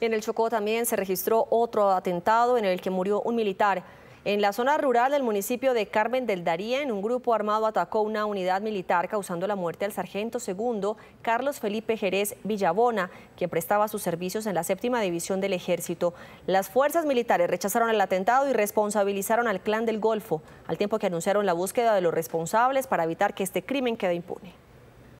En el Chocó también se registró otro atentado en el que murió un militar. En la zona rural del municipio de Carmen del Darién, un grupo armado atacó una unidad militar causando la muerte al sargento segundo Carlos Felipe Jerez Villabona, quien prestaba sus servicios en la séptima división del ejército. Las fuerzas militares rechazaron el atentado y responsabilizaron al clan del Golfo, al tiempo que anunciaron la búsqueda de los responsables para evitar que este crimen quede impune.